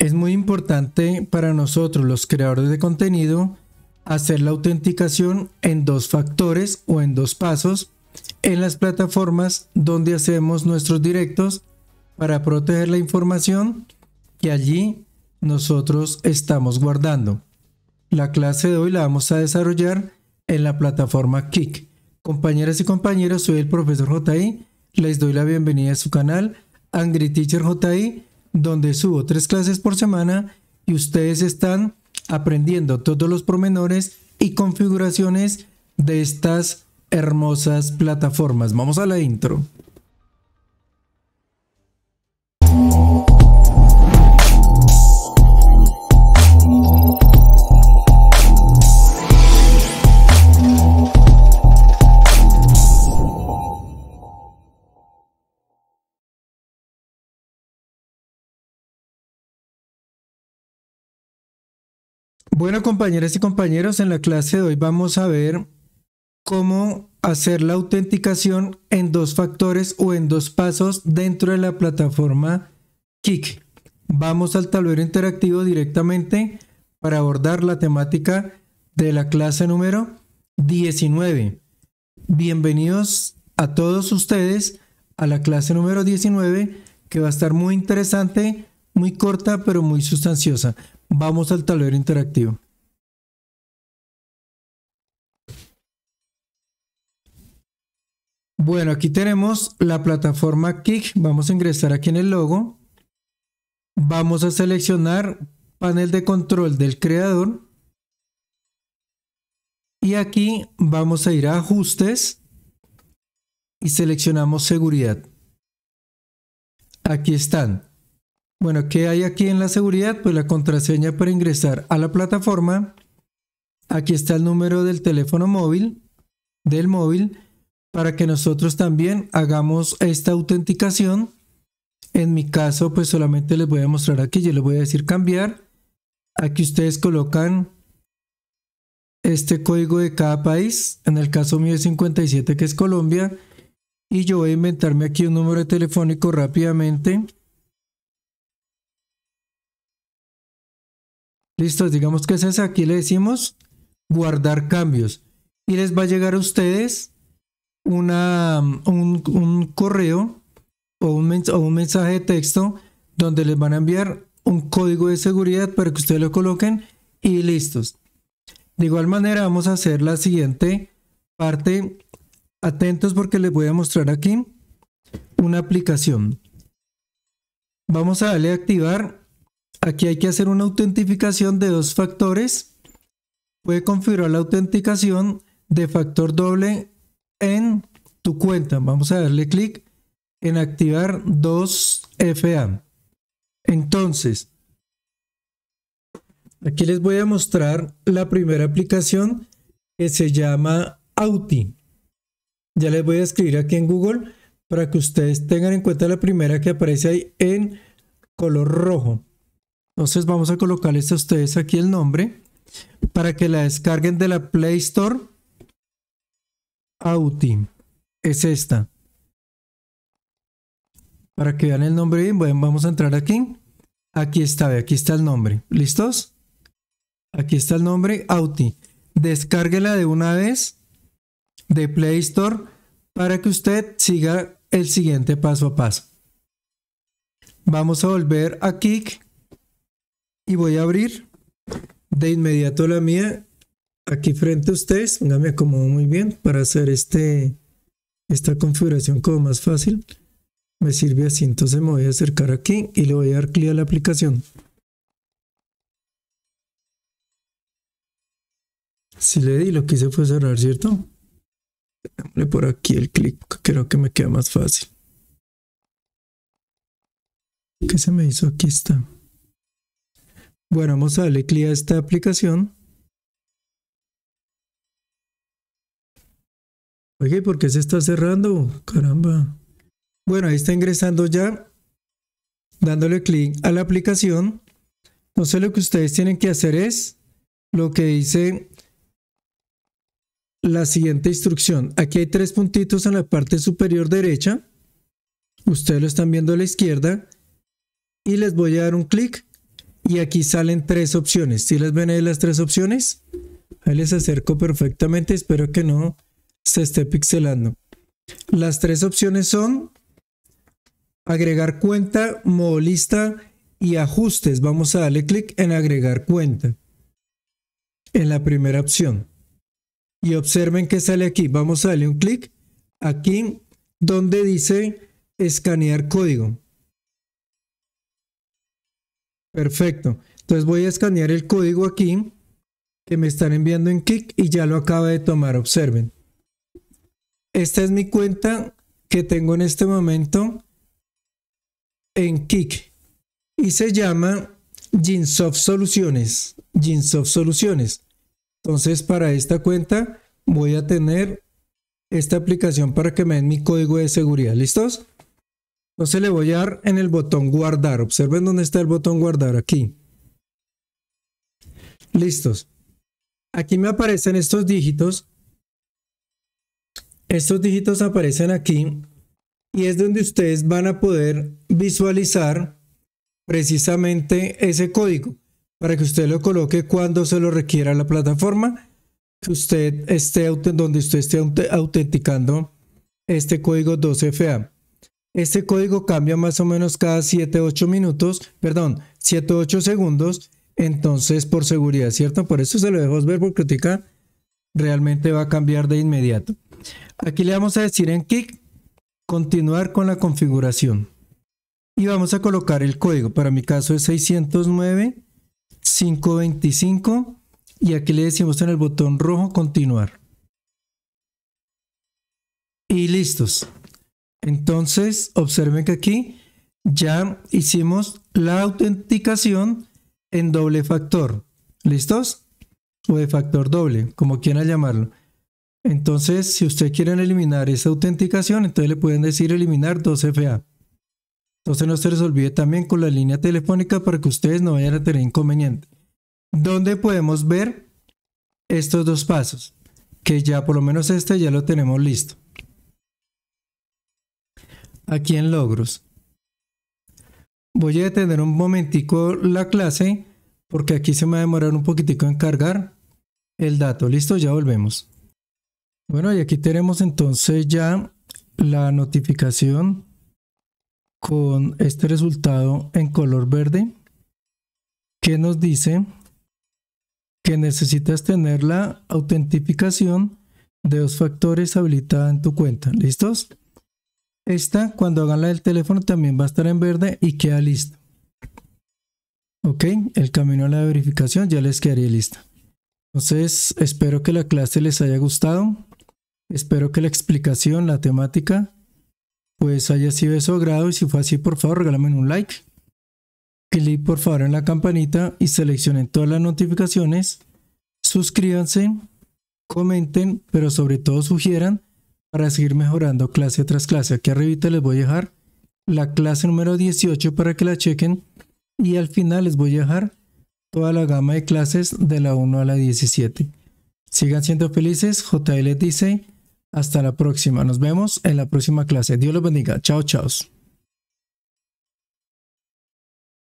Es muy importante para nosotros los creadores de contenido hacer la autenticación en dos factores o en dos pasos en las plataformas donde hacemos nuestros directos para proteger la información que allí nosotros estamos guardando. La clase de hoy la vamos a desarrollar en la plataforma kick Compañeras y compañeros, soy el profesor JI. Les doy la bienvenida a su canal, Angry Teacher JI donde subo tres clases por semana y ustedes están aprendiendo todos los promenores y configuraciones de estas hermosas plataformas. Vamos a la intro. Bueno, compañeras y compañeros, en la clase de hoy vamos a ver cómo hacer la autenticación en dos factores o en dos pasos dentro de la plataforma Kik. Vamos al tablero interactivo directamente para abordar la temática de la clase número 19. Bienvenidos a todos ustedes a la clase número 19 que va a estar muy interesante muy corta pero muy sustanciosa. Vamos al tablero interactivo. Bueno, aquí tenemos la plataforma Kick. Vamos a ingresar aquí en el logo. Vamos a seleccionar panel de control del creador. Y aquí vamos a ir a ajustes y seleccionamos seguridad. Aquí están bueno, ¿qué hay aquí en la seguridad? Pues la contraseña para ingresar a la plataforma. Aquí está el número del teléfono móvil, del móvil, para que nosotros también hagamos esta autenticación. En mi caso, pues solamente les voy a mostrar aquí, yo les voy a decir cambiar. Aquí ustedes colocan este código de cada país, en el caso mío es 57 que es Colombia, y yo voy a inventarme aquí un número telefónico rápidamente. Listos, digamos que es esa, aquí le decimos guardar cambios. Y les va a llegar a ustedes una, un, correo o un, o un mensaje de texto donde les van a enviar un código de seguridad para que ustedes lo coloquen y listos. De igual manera vamos a hacer la siguiente parte. Atentos porque les voy a mostrar aquí una aplicación. Vamos a darle a activar Aquí hay que hacer una autentificación de dos factores. Puede configurar la autenticación de factor doble en tu cuenta. Vamos a darle clic en activar 2FA. Entonces, aquí les voy a mostrar la primera aplicación que se llama Auti. Ya les voy a escribir aquí en Google para que ustedes tengan en cuenta la primera que aparece ahí en color rojo. Entonces vamos a colocarles a ustedes aquí el nombre para que la descarguen de la Play Store. Auti es esta. Para que vean el nombre bien, bueno, vamos a entrar aquí. Aquí está, aquí está el nombre. ¿Listos? Aquí está el nombre Auti. Descárguela de una vez de Play Store para que usted siga el siguiente paso a paso. Vamos a volver a Kick y voy a abrir de inmediato la mía aquí frente a ustedes. Venga, me acomodo muy bien para hacer este, esta configuración como más fácil. Me sirve así, entonces me voy a acercar aquí y le voy a dar clic a la aplicación. Si le di, lo que hice fue cerrar, ¿cierto? Démosle por aquí el clic, creo que me queda más fácil. ¿Qué se me hizo? Aquí está. Bueno, vamos a darle clic a esta aplicación. Oye, ¿por qué se está cerrando? Caramba. Bueno, ahí está ingresando ya. Dándole clic a la aplicación. Entonces lo que ustedes tienen que hacer es lo que dice la siguiente instrucción. Aquí hay tres puntitos en la parte superior derecha. Ustedes lo están viendo a la izquierda. Y les voy a dar un clic y aquí salen tres opciones. si las ven ahí las tres opciones? Ahí les acerco perfectamente, espero que no se esté pixelando. Las tres opciones son agregar cuenta, modo lista y ajustes. Vamos a darle clic en agregar cuenta. En la primera opción. Y observen que sale aquí. Vamos a darle un clic aquí donde dice escanear código. Perfecto. Entonces voy a escanear el código aquí que me están enviando en Kik y ya lo acaba de tomar. Observen. Esta es mi cuenta que tengo en este momento en Kik y se llama Ginsoft Soluciones. Ginsoft Soluciones. Entonces para esta cuenta voy a tener esta aplicación para que me den mi código de seguridad. ¿Listos? Entonces le voy a dar en el botón guardar. Observen dónde está el botón guardar aquí. Listos. Aquí me aparecen estos dígitos. Estos dígitos aparecen aquí y es donde ustedes van a poder visualizar precisamente ese código para que usted lo coloque cuando se lo requiera la plataforma que usted esté donde usted esté autenticando este código 2FA. Este código cambia más o menos cada 7-8 minutos, perdón, 7-8 segundos, entonces por seguridad, ¿cierto? Por eso se lo dejamos ver porque crítica realmente va a cambiar de inmediato. Aquí le vamos a decir en Kick, continuar con la configuración. Y vamos a colocar el código, para mi caso es 609 525 y aquí le decimos en el botón rojo continuar. Y listos. Entonces, observen que aquí ya hicimos la autenticación en doble factor. ¿Listos? O de factor doble, como quieran llamarlo. Entonces, si ustedes quieren eliminar esa autenticación, entonces le pueden decir eliminar 2FA. Entonces no se les olvide también con la línea telefónica para que ustedes no vayan a tener inconveniente. ¿Dónde podemos ver estos dos pasos, que ya por lo menos este ya lo tenemos listo aquí en logros. Voy a detener un momentico la clase porque aquí se me va a demorar un poquitico en cargar el dato. Listo, ya volvemos. Bueno, y aquí tenemos entonces ya la notificación con este resultado en color verde que nos dice que necesitas tener la autentificación de dos factores habilitada en tu cuenta. ¿Listos? Esta, cuando hagan la del teléfono, también va a estar en verde y queda lista. Ok, el camino a la verificación ya les quedaría lista. Entonces, espero que la clase les haya gustado. Espero que la explicación, la temática, pues haya sido de su agrado. Y si fue así, por favor, regálame un like. Clic por favor en la campanita y seleccionen todas las notificaciones. Suscríbanse, comenten, pero sobre todo sugieran para seguir mejorando clase tras clase. Aquí arribita les voy a dejar la clase número 18 para que la chequen y al final les voy a dejar toda la gama de clases de la 1 a la 17. Sigan siendo felices, JL dice, hasta la próxima, nos vemos en la próxima clase. Dios los bendiga, chao, chao.